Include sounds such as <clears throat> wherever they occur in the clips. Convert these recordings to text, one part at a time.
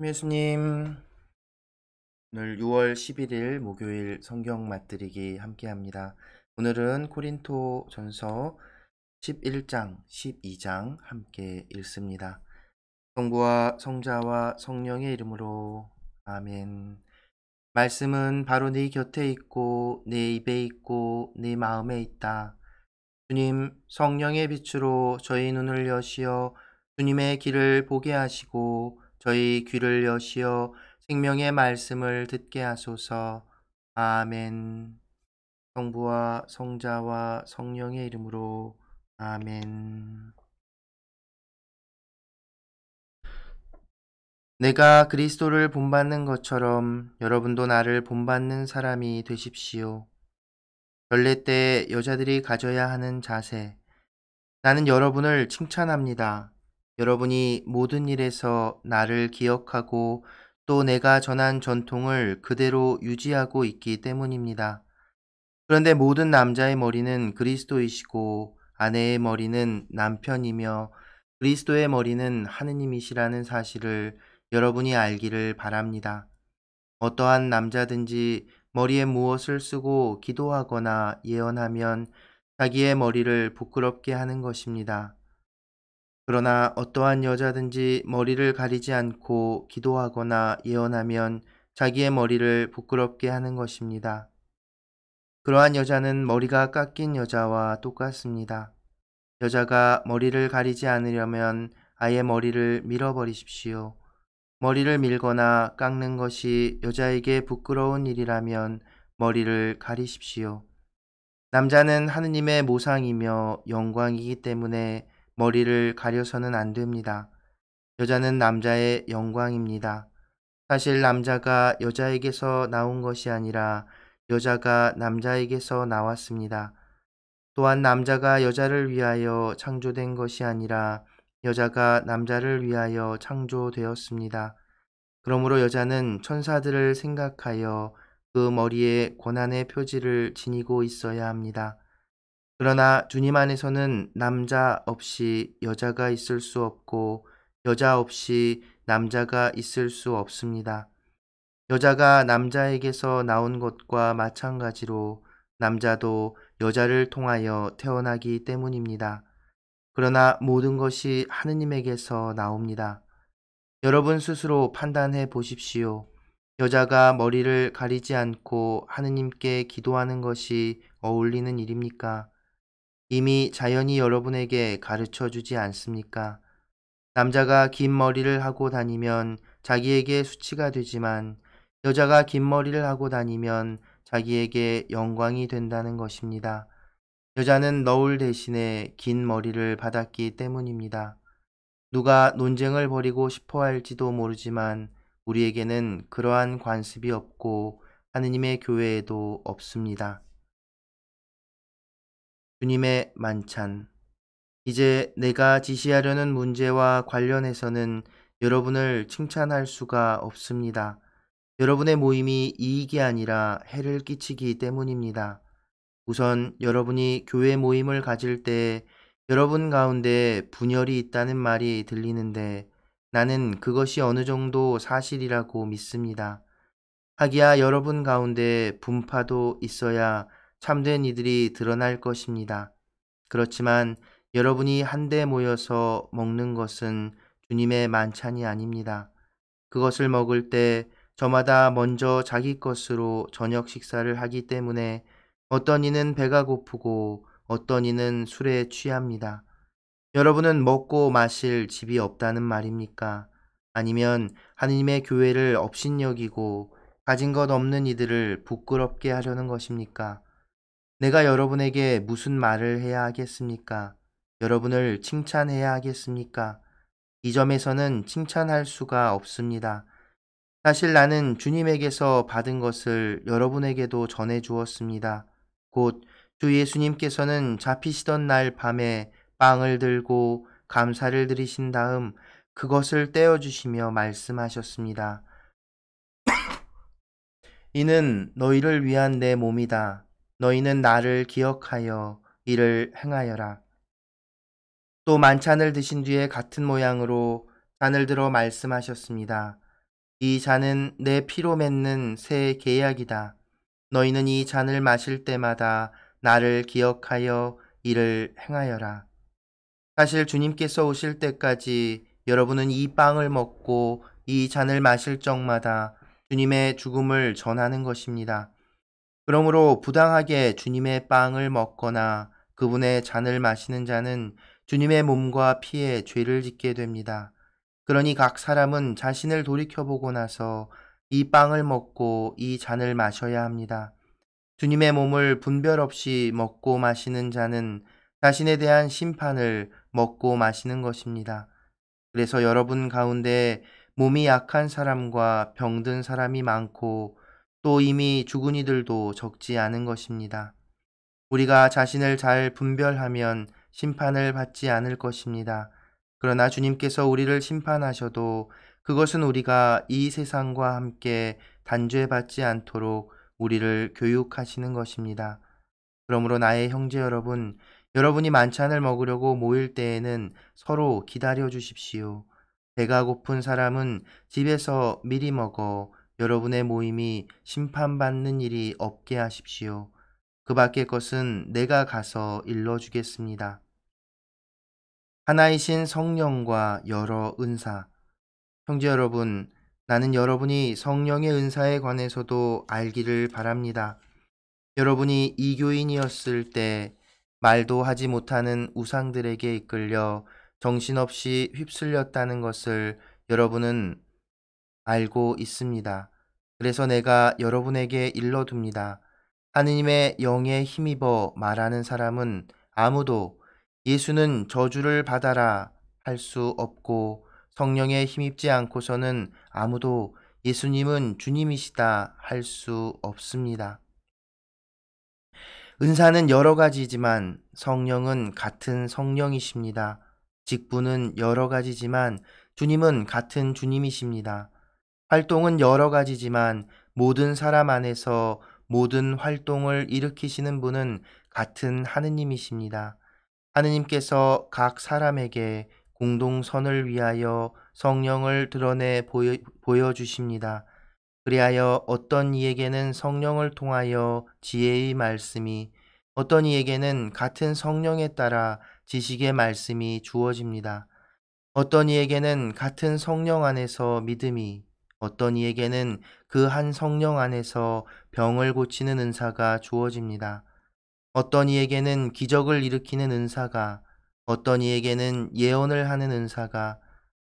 예수님 오늘 6월 11일 목요일 성경 맛들이기 함께합니다. 오늘은 코린토 전서 11장, 12장 함께 읽습니다. 성부와 성자와 성령의 이름으로 아멘 말씀은 바로 네 곁에 있고 네 입에 있고 네 마음에 있다. 주님 성령의 빛으로 저희 눈을 여시어 주님의 길을 보게 하시고 저희 귀를 여시어 생명의 말씀을 듣게 하소서. 아멘. 성부와 성자와 성령의 이름으로 아멘. 내가 그리스도를 본받는 것처럼 여러분도 나를 본받는 사람이 되십시오. 결례 때 여자들이 가져야 하는 자세. 나는 여러분을 칭찬합니다. 여러분이 모든 일에서 나를 기억하고 또 내가 전한 전통을 그대로 유지하고 있기 때문입니다. 그런데 모든 남자의 머리는 그리스도이시고 아내의 머리는 남편이며 그리스도의 머리는 하느님이시라는 사실을 여러분이 알기를 바랍니다. 어떠한 남자든지 머리에 무엇을 쓰고 기도하거나 예언하면 자기의 머리를 부끄럽게 하는 것입니다. 그러나 어떠한 여자든지 머리를 가리지 않고 기도하거나 예언하면 자기의 머리를 부끄럽게 하는 것입니다. 그러한 여자는 머리가 깎인 여자와 똑같습니다. 여자가 머리를 가리지 않으려면 아예 머리를 밀어버리십시오. 머리를 밀거나 깎는 것이 여자에게 부끄러운 일이라면 머리를 가리십시오. 남자는 하느님의 모상이며 영광이기 때문에 머리를 가려서는 안 됩니다. 여자는 남자의 영광입니다. 사실 남자가 여자에게서 나온 것이 아니라 여자가 남자에게서 나왔습니다. 또한 남자가 여자를 위하여 창조된 것이 아니라 여자가 남자를 위하여 창조되었습니다. 그러므로 여자는 천사들을 생각하여 그 머리에 고난의 표지를 지니고 있어야 합니다. 그러나 주님 안에서는 남자 없이 여자가 있을 수 없고 여자 없이 남자가 있을 수 없습니다. 여자가 남자에게서 나온 것과 마찬가지로 남자도 여자를 통하여 태어나기 때문입니다. 그러나 모든 것이 하느님에게서 나옵니다. 여러분 스스로 판단해 보십시오. 여자가 머리를 가리지 않고 하느님께 기도하는 것이 어울리는 일입니까? 이미 자연이 여러분에게 가르쳐 주지 않습니까? 남자가 긴 머리를 하고 다니면 자기에게 수치가 되지만 여자가 긴 머리를 하고 다니면 자기에게 영광이 된다는 것입니다. 여자는 너울 대신에 긴 머리를 받았기 때문입니다. 누가 논쟁을 벌이고 싶어 할지도 모르지만 우리에게는 그러한 관습이 없고 하느님의 교회에도 없습니다. 주님의 만찬. 이제 내가 지시하려는 문제와 관련해서는 여러분을 칭찬할 수가 없습니다. 여러분의 모임이 이익이 아니라 해를 끼치기 때문입니다. 우선 여러분이 교회 모임을 가질 때 여러분 가운데 분열이 있다는 말이 들리는데 나는 그것이 어느 정도 사실이라고 믿습니다. 하기야 여러분 가운데 분파도 있어야 참된 이들이 드러날 것입니다. 그렇지만 여러분이 한데 모여서 먹는 것은 주님의 만찬이 아닙니다. 그것을 먹을 때 저마다 먼저 자기 것으로 저녁 식사를 하기 때문에 어떤 이는 배가 고프고 어떤 이는 술에 취합니다. 여러분은 먹고 마실 집이 없다는 말입니까? 아니면 하느님의 교회를 업신여기고 가진 것 없는 이들을 부끄럽게 하려는 것입니까? 내가 여러분에게 무슨 말을 해야 하겠습니까? 여러분을 칭찬해야 하겠습니까? 이 점에서는 칭찬할 수가 없습니다. 사실 나는 주님에게서 받은 것을 여러분에게도 전해 주었습니다. 곧 주 예수님께서는 잡히시던 날 밤에 빵을 들고 감사를 드리신 다음 그것을 떼어주시며 말씀하셨습니다. 이는 너희를 위한 내 몸이다. 너희는 나를 기억하여 이를 행하여라. 또 만찬을 드신 뒤에 같은 모양으로 잔을 들어 말씀하셨습니다. 이 잔은 내 피로 맺는 새 계약이다. 너희는 이 잔을 마실 때마다 나를 기억하여 이를 행하여라. 사실 주님께서 오실 때까지 여러분은 이 빵을 먹고 이 잔을 마실 적마다 주님의 죽음을 전하는 것입니다. 그러므로 부당하게 주님의 빵을 먹거나 그분의 잔을 마시는 자는 주님의 몸과 피에 죄를 짓게 됩니다. 그러니 각 사람은 자신을 돌이켜보고 나서 이 빵을 먹고 이 잔을 마셔야 합니다. 주님의 몸을 분별 없이 먹고 마시는 자는 자신에 대한 심판을 먹고 마시는 것입니다. 그래서 여러분 가운데 몸이 약한 사람과 병든 사람이 많고 또 이미 죽은 이들도 적지 않은 것입니다. 우리가 자신을 잘 분별하면 심판을 받지 않을 것입니다. 그러나 주님께서 우리를 심판하셔도 그것은 우리가 이 세상과 함께 단죄받지 않도록 우리를 교육하시는 것입니다. 그러므로 나의 형제 여러분, 여러분이 만찬을 먹으려고 모일 때에는 서로 기다려 주십시오. 배가 고픈 사람은 집에서 미리 먹어 여러분의 모임이 심판받는 일이 없게 하십시오. 그 밖의 것은 내가 가서 일러주겠습니다. 하나이신 성령과 여러 은사. 형제 여러분, 나는 여러분이 성령의 은사에 관해서도 알기를 바랍니다. 여러분이 이교인이었을 때 말도 하지 못하는 우상들에게 이끌려 정신없이 휩쓸렸다는 것을 여러분은 알고 있습니다. 그래서 내가 여러분에게 일러둡니다. 하느님의 영에 힘입어 말하는 사람은 아무도 예수는 저주를 받아라 할 수 없고 성령에 힘입지 않고서는 아무도 예수님은 주님이시다 할 수 없습니다. 은사는 여러 가지지만 성령은 같은 성령이십니다. 직분은 여러 가지지만 주님은 같은 주님이십니다. 활동은 여러 가지지만 모든 사람 안에서 모든 활동을 일으키시는 분은 같은 하느님이십니다. 하느님께서 각 사람에게 공동선을 위하여 성령을 드러내 보여, 주십니다 그리하여 어떤 이에게는 성령을 통하여 지혜의 말씀이 어떤 이에게는 같은 성령에 따라 지식의 말씀이 주어집니다. 어떤 이에게는 같은 성령 안에서 믿음이 어떤 이에게는 그 한 성령 안에서 병을 고치는 은사가 주어집니다. 어떤 이에게는 기적을 일으키는 은사가, 어떤 이에게는 예언을 하는 은사가,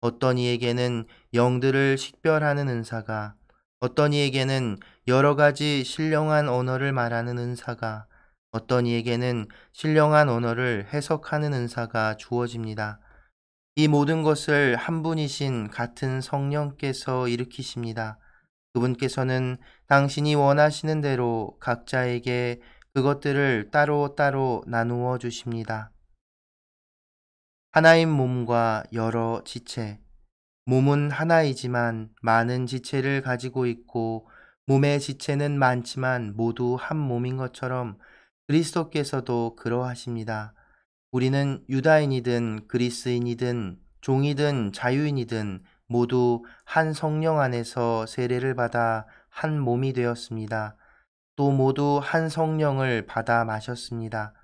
어떤 이에게는 영들을 식별하는 은사가, 어떤 이에게는 여러 가지 신령한 언어를 말하는 은사가, 어떤 이에게는 신령한 언어를 해석하는 은사가 주어집니다. 이 모든 것을 한 분이신 같은 성령께서 일으키십니다. 그분께서는 당신이 원하시는 대로 각자에게 그것들을 따로따로 나누어 주십니다. 하나인 몸과 여러 지체. 몸은 하나이지만 많은 지체를 가지고 있고 몸의 지체는 많지만 모두 한 몸인 것처럼 그리스도께서도 그러하십니다. 우리는 유다인이든 그리스인이든 종이든 자유인이든 모두 한 성령 안에서 세례를 받아 한 몸이 되었습니다. 또 모두 한 성령을 받아 마셨습니다.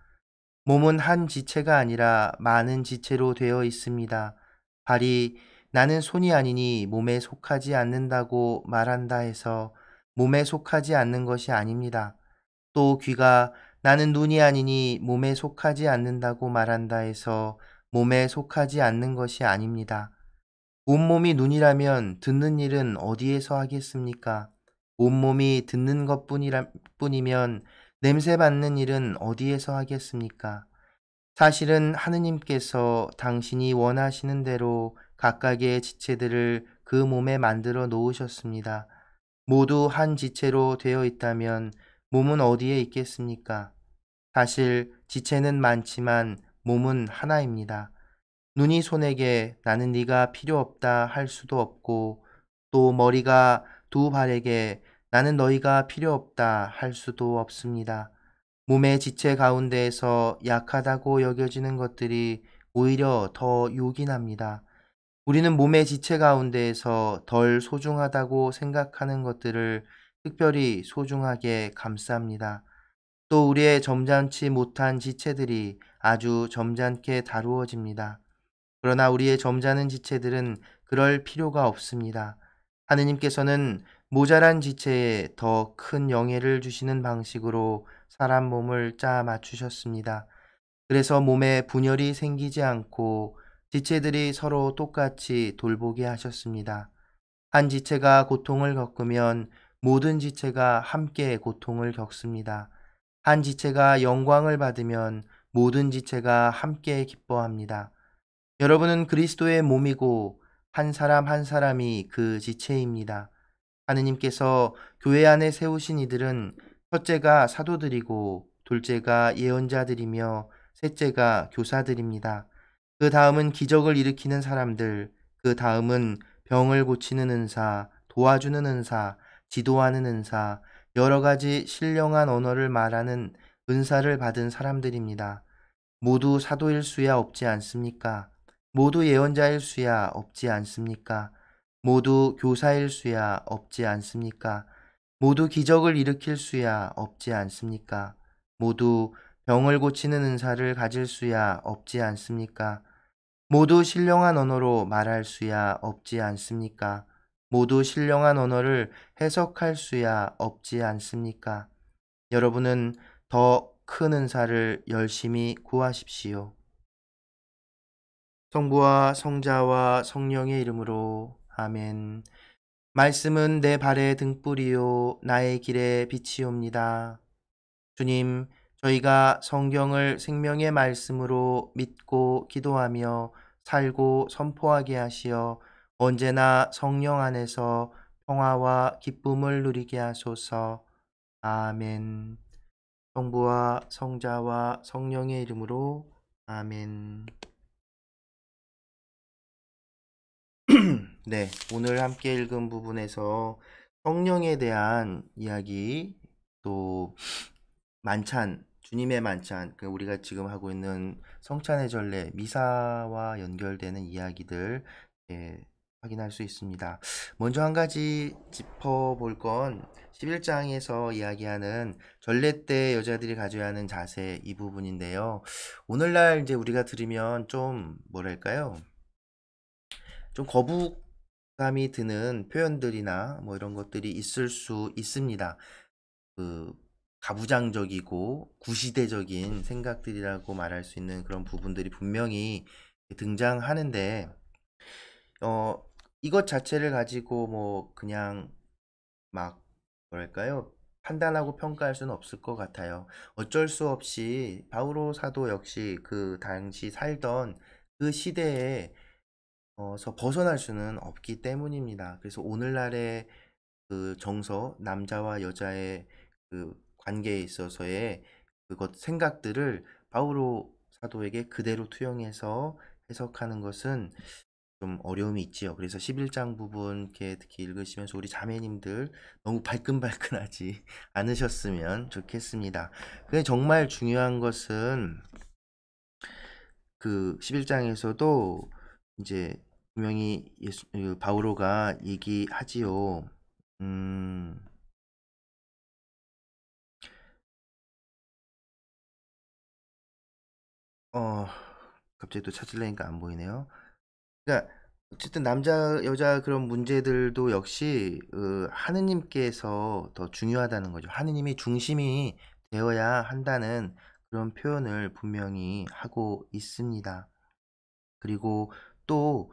몸은 한 지체가 아니라 많은 지체로 되어 있습니다. 발이 나는 손이 아니니 몸에 속하지 않는다고 말한다 해서 몸에 속하지 않는 것이 아닙니다. 또 귀가 나는 눈이 아니니 몸에 속하지 않는다고 말한다 해서 몸에 속하지 않는 것이 아닙니다. 온몸이 눈이라면 듣는 일은 어디에서 하겠습니까? 온몸이 듣는 것 뿐이면 냄새 받는 일은 어디에서 하겠습니까? 사실은 하느님께서 당신이 원하시는 대로 각각의 지체들을 그 몸에 만들어 놓으셨습니다. 모두 한 지체로 되어 있다면 몸은 어디에 있겠습니까? 사실 지체는 많지만 몸은 하나입니다. 눈이 손에게 나는 네가 필요 없다 할 수도 없고 또 머리가 두 발에게 나는 너희가 필요 없다 할 수도 없습니다. 몸의 지체 가운데에서 약하다고 여겨지는 것들이 오히려 더 요긴합니다. 우리는 몸의 지체 가운데에서 덜 소중하다고 생각하는 것들을 특별히 소중하게 감쌉니다. 또 우리의 점잖지 못한 지체들이 아주 점잖게 다루어집니다. 그러나 우리의 점잖은 지체들은 그럴 필요가 없습니다. 하느님께서는 모자란 지체에 더 큰 영예를 주시는 방식으로 사람 몸을 짜 맞추셨습니다. 그래서 몸에 분열이 생기지 않고 지체들이 서로 똑같이 돌보게 하셨습니다. 한 지체가 고통을 겪으면 모든 지체가 함께 고통을 겪습니다. 한 지체가 영광을 받으면 모든 지체가 함께 기뻐합니다. 여러분은 그리스도의 몸이고 한 사람 한 사람이 그 지체입니다. 하느님께서 교회 안에 세우신 이들은 첫째가 사도들이고 둘째가 예언자들이며 셋째가 교사들입니다. 그 다음은 기적을 일으키는 사람들, 그 다음은 병을 고치는 은사, 도와주는 은사, 지도하는 은사, 여러 가지 신령한 언어를 말하는 은사를 받은 사람들입니다. 모두 사도일 수야 없지 않습니까? 모두 예언자일 수야 없지 않습니까? 모두 교사일 수야 없지 않습니까? 모두 기적을 일으킬 수야 없지 않습니까? 모두 병을 고치는 은사를 가질 수야 없지 않습니까? 모두 신령한 언어로 말할 수야 없지 않습니까? 모두 신령한 언어를 해석할 수야 없지 않습니까? 여러분은 더 큰 은사를 열심히 구하십시오. 성부와 성자와 성령의 이름으로 아멘. 말씀은 내 발의 등불이요 나의 길의 빛이옵니다. 주님, 저희가 성경을 생명의 말씀으로 믿고 기도하며 살고 선포하게 하시어 언제나 성령 안에서 평화와 기쁨을 누리게 하소서. 아멘. 성부와 성자와 성령의 이름으로 아멘. <clears throat> 네, 오늘 함께 읽은 부분에서 성령에 대한 이야기 또 만찬 주님의 만찬 그 우리가 지금 하고 있는 성찬의 전례 미사와 연결되는 이야기들 예, 확인할 수 있습니다. 먼저 한 가지 짚어볼 건 11장에서 이야기하는 전례 때 여자들이 가져야 하는 자세 이 부분인데요. 오늘날 이제 우리가 들으면 좀 뭐랄까요? 좀 거부감이 드는 표현들이나 뭐 이런 것들이 있을 수 있습니다. 그 가부장적이고 구시대적인 생각들이라고 말할 수 있는 그런 부분들이 분명히 등장하는데 어, 이것 자체를 가지고 뭐 그냥 막 뭐랄까요? 판단하고 평가할 수는 없을 것 같아요. 어쩔 수 없이 바오로 사도 역시 그 당시 살던 그 시대에 어서 벗어날 수는 없기 때문입니다. 그래서 오늘날의 그 정서, 남자와 여자의 그 관계에 있어서의 그것 생각들을 바오로 사도에게 그대로 투영해서 해석하는 것은 좀 어려움이 있지요. 그래서 11장 부분 이렇게 특히 읽으시면서 우리 자매님들 너무 발끈발끈하지 <laughs> 않으셨으면 좋겠습니다. 근데 정말 중요한 것은 그 11장에서도 이제 분명히 예수, 그 바오로가 얘기하지요. 음, 어, 갑자기 또 찾으려니까 안 보이네요. 그러니까 어쨌든 남자 여자 그런 문제들도 역시 그 하느님께서 더 중요하다는 거죠. 하느님이 중심이 되어야 한다는 그런 표현을 분명히 하고 있습니다. 그리고 또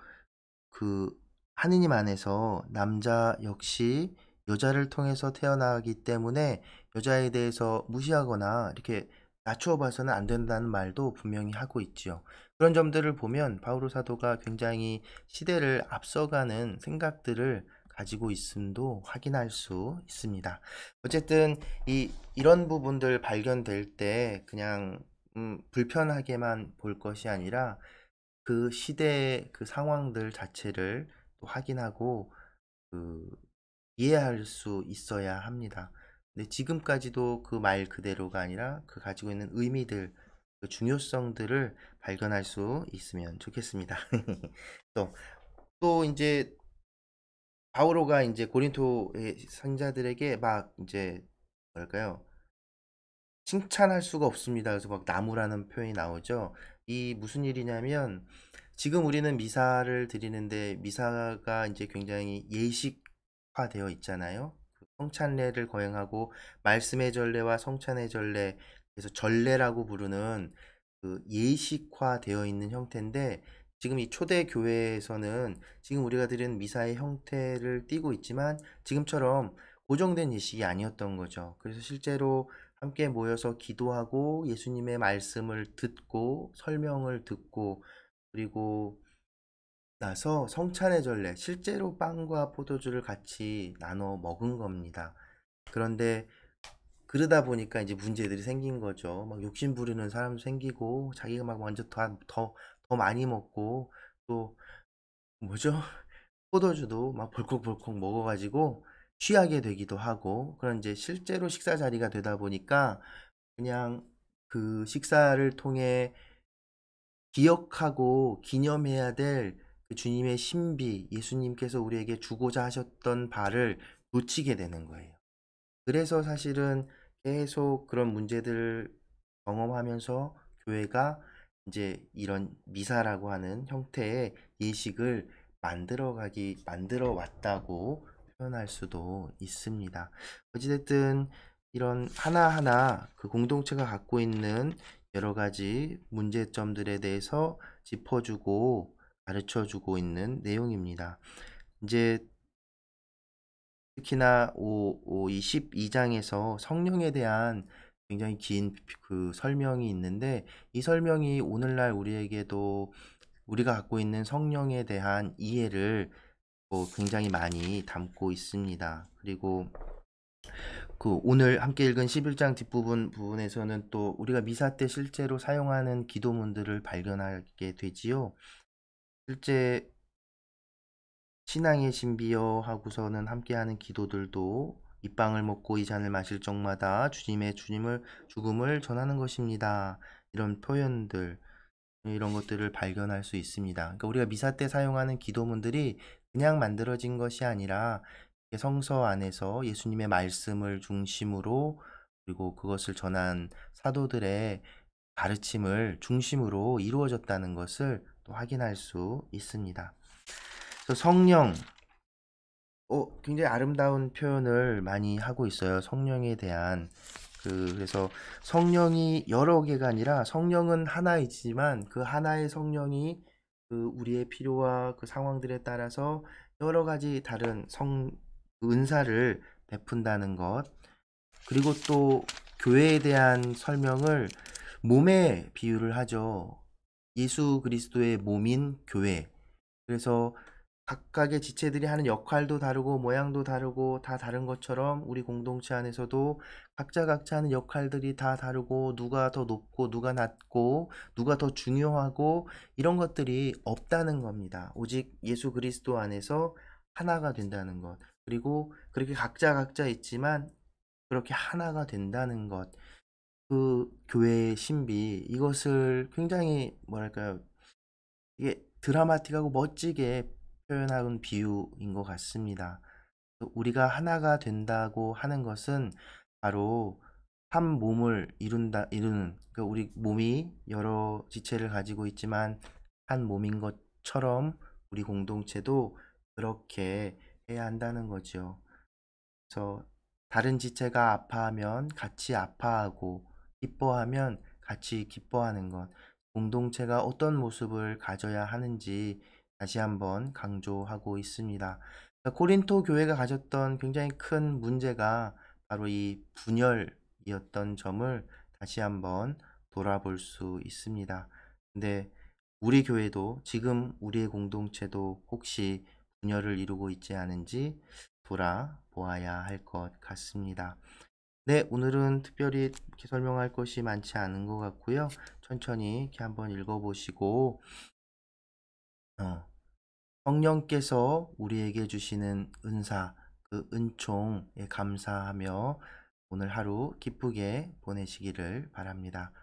그 하느님 안에서 남자 역시 여자를 통해서 태어나기 때문에 여자에 대해서 무시하거나 이렇게 낮추어 봐서는 안 된다는 말도 분명히 하고 있지요. 그런 점들을 보면 바오로 사도가 굉장히 시대를 앞서가는 생각들을 가지고 있음도 확인할 수 있습니다. 어쨌든 이 이런 부분들 발견될 때 그냥 음, 불편하게만 볼 것이 아니라 그 시대의 그 상황들 자체를 또 확인하고 그 이해할 수 있어야 합니다. 근데 지금까지도 그 말 그대로가 아니라 그 가지고 있는 의미들 그 중요성들을 발견할 수 있으면 좋겠습니다. <laughs> 또, 또 이제 바오로가 이제 고린토의 상자들에게막 이제 뭐랄까요? 칭찬할 수가 없습니다. 그래서 막 나무라는 표현이 나오죠. 이 무슨 일이냐면 지금 우리는 미사를 드리는데 미사가 이제 굉장히 예식화되어 있잖아요. 그 성찬례를 거행하고 말씀의 전례와 성찬의 전례 그래서 전례라고 부르는 그 예식화 되어 있는 형태인데 지금 이 초대 교회에서는 지금 우리가 들은 미사의 형태를 띠고 있지만 지금처럼 고정된 예식이 아니었던 거죠. 그래서 실제로 함께 모여서 기도하고 예수님의 말씀을 듣고 설명을 듣고 그리고 나서 성찬의 전례 실제로 빵과 포도주를 같이 나눠 먹은 겁니다. 그런데 그러다 보니까 이제 문제들이 생긴 거죠. 막 욕심 부리는 사람도 생기고 자기가 막 먼저 더더더 많이 먹고 또 뭐죠? <laughs> 포도주도 막 벌컥벌컥 먹어가지고 취하게 되기도 하고 그런 이제 실제로 식사 자리가 되다 보니까 그냥 그 식사를 통해 기억하고 기념해야 될 그 주님의 신비, 예수님께서 우리에게 주고자 하셨던 바를 놓치게 되는 거예요. 그래서 사실은 계속 그런 문제들을 경험하면서 교회가 이제 이런 미사라고 하는 형태의 예식을 만들어가기 만들어 왔다고 표현할 수도 있습니다. 어찌됐든 이런 하나하나 그 공동체가 갖고 있는 여러 가지 문제점들에 대해서 짚어주고 가르쳐주고 있는 내용입니다. 이제 특히나 오, 오, 이 12장에서 성령에 대한 굉장히 긴 그 설명이 있는데 이 설명이 오늘날 우리에게도 우리가 갖고 있는 성령에 대한 이해를 어, 굉장히 많이 담고 있습니다. 그리고 그 오늘 함께 읽은 11장 뒷부분 부분에서는 또 우리가 미사 때 실제로 사용하는 기도문들을 발견하게 되지요. 실제 신앙의 신비여 하고서는 함께하는 기도들도 이 빵을 먹고 이 잔을 마실 적마다 주님의 주님을 죽음을 전하는 것입니다. 이런 표현들 이런 것들을 발견할 수 있습니다. 그러니까 우리가 미사 때 사용하는 기도문들이 그냥 만들어진 것이 아니라 성서 안에서 예수님의 말씀을 중심으로 그리고 그것을 전한 사도들의 가르침을 중심으로 이루어졌다는 것을 또 확인할 수 있습니다. 그래서 성령 어, 굉장히 아름다운 표현을 많이 하고 있어요. 성령에 대한 그 그래서 성령이 여러 개가 아니라 성령은 하나이지만 그 하나의 성령이 그 우리의 필요와 그 상황들에 따라서 여러 가지 다른 성 그 은사를 베푼다는 것 그리고 또 교회에 대한 설명을 몸에 비유를 하죠. 예수 그리스도의 몸인 교회. 그래서 각각의 지체들이 하는 역할도 다르고 모양도 다르고 다 다른 것처럼 우리 공동체 안에서도 각자 각자 하는 역할들이 다 다르고 누가 더 높고 누가 낮고 누가 더 중요하고 이런 것들이 없다는 겁니다. 오직 예수 그리스도 안에서 하나가 된다는 것. 그리고 그렇게 각자 각자 있지만 그렇게 하나가 된다는 것. 그 교회의 신비 이것을 굉장히 뭐랄까요? 이게 드라마틱하고 멋지게 표현한 비유인 것 같습니다. 우리가 하나가 된다고 하는 것은 바로 한 몸을 이룬다 이루는 그러니까 우리 몸이 여러 지체를 가지고 있지만 한 몸인 것처럼 우리 공동체도 그렇게 해야 한다는 거죠. 그래서 다른 지체가 아파하면 같이 아파하고 기뻐하면 같이 기뻐하는 것, 공동체가 어떤 모습을 가져야 하는지 다시 한번 강조하고 있습니다. 고린토 그러니까 교회가 가졌던 굉장히 큰 문제가 바로 이 분열이었던 점을 다시 한번 돌아볼 수 있습니다. 근데 우리 교회도 지금 우리의 공동체도 혹시 분열을 이루고 있지 않은지 돌아보아야 할 것 같습니다. 네, 오늘은 특별히 이렇게 설명할 것이 많지 않은 것 같고요. 천천히 이렇게 한번 읽어보시고, 어, 성령께서 우리에게 주시는 은사, 그 은총에 감사하며 오늘 하루 기쁘게 보내시기를 바랍니다.